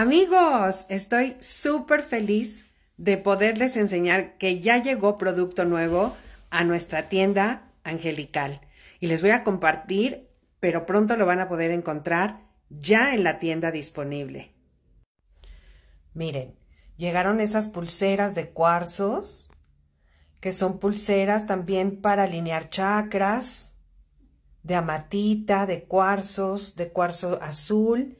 Amigos, estoy súper feliz de poderles enseñar que ya llegó producto nuevo a nuestra tienda angelical. Y les voy a compartir, pero pronto lo van a poder encontrar ya en la tienda disponible. Miren, llegaron esas pulseras de cuarzos, que son pulseras también para alinear chakras, de amatita, de cuarzos, de cuarzo azul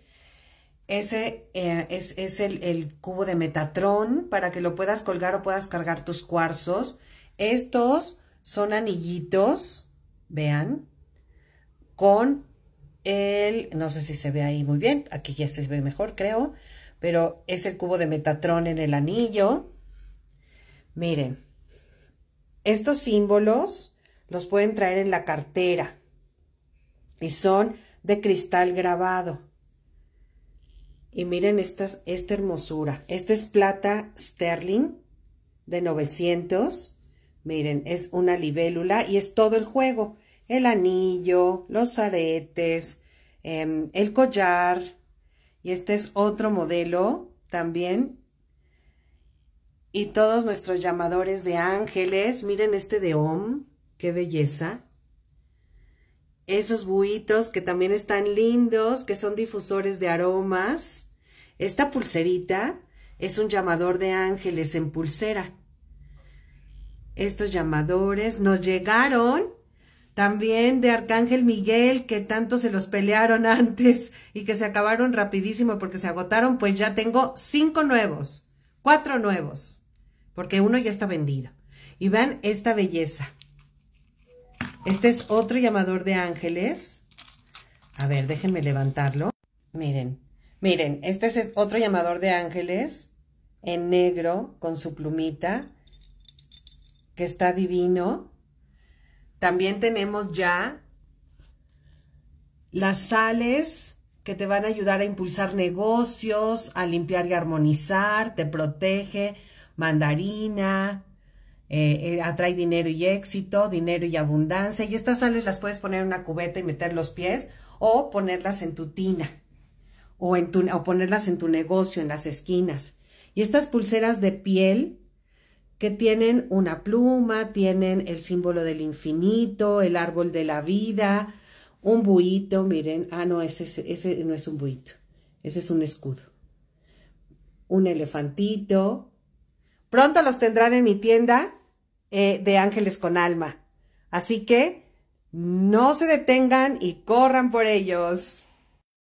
ese eh, es, el, cubo de metatrón para que lo puedas colgar o puedas cargar tus cuarzos. Estos son anillitos, vean, con el, no sé si se ve ahí muy bien, aquí ya se ve mejor creo, pero es el cubo de metatrón en el anillo. Miren, estos símbolos los pueden traer en la cartera y son de cristal grabado. Y miren esta hermosura. Esta es plata sterling de 900. Miren, es una libélula y es todo el juego. El anillo, los aretes, em, el collar. Y este es otro modelo también. Y todos nuestros llamadores de ángeles. Miren este de Ohm. Qué belleza. Esos buitos que también están lindos, que son difusores de aromas. Esta pulserita es un llamador de ángeles en pulsera. Estos llamadores nos llegaron también de Arcángel Miguel, que tanto se los pelearon antes y que se acabaron rapidísimo porque se agotaron, pues ya tengo cinco nuevos, cuatro nuevos, porque uno ya está vendido. Y vean esta belleza. Este es otro llamador de ángeles. A ver, déjenme levantarlo. Miren, Miren, este es otro llamador de ángeles en negro con su plumita, que está divino. También tenemos ya las sales que te van a ayudar a impulsar negocios, a limpiar y armonizar, te protege, mandarina, eh, eh, atrae dinero y éxito, dinero y abundancia. Y estas sales las puedes poner en una cubeta y meter los pies o ponerlas en tu tina o, en tu, o ponerlas en tu negocio, en las esquinas. Y estas pulseras de piel que tienen una pluma, tienen el símbolo del infinito, el árbol de la vida, un buito, miren, ah, no, ese, ese no es un buito, ese es un escudo. Un elefantito. Pronto los tendrán en mi tienda eh, de ángeles con alma. Así que no se detengan y corran por ellos.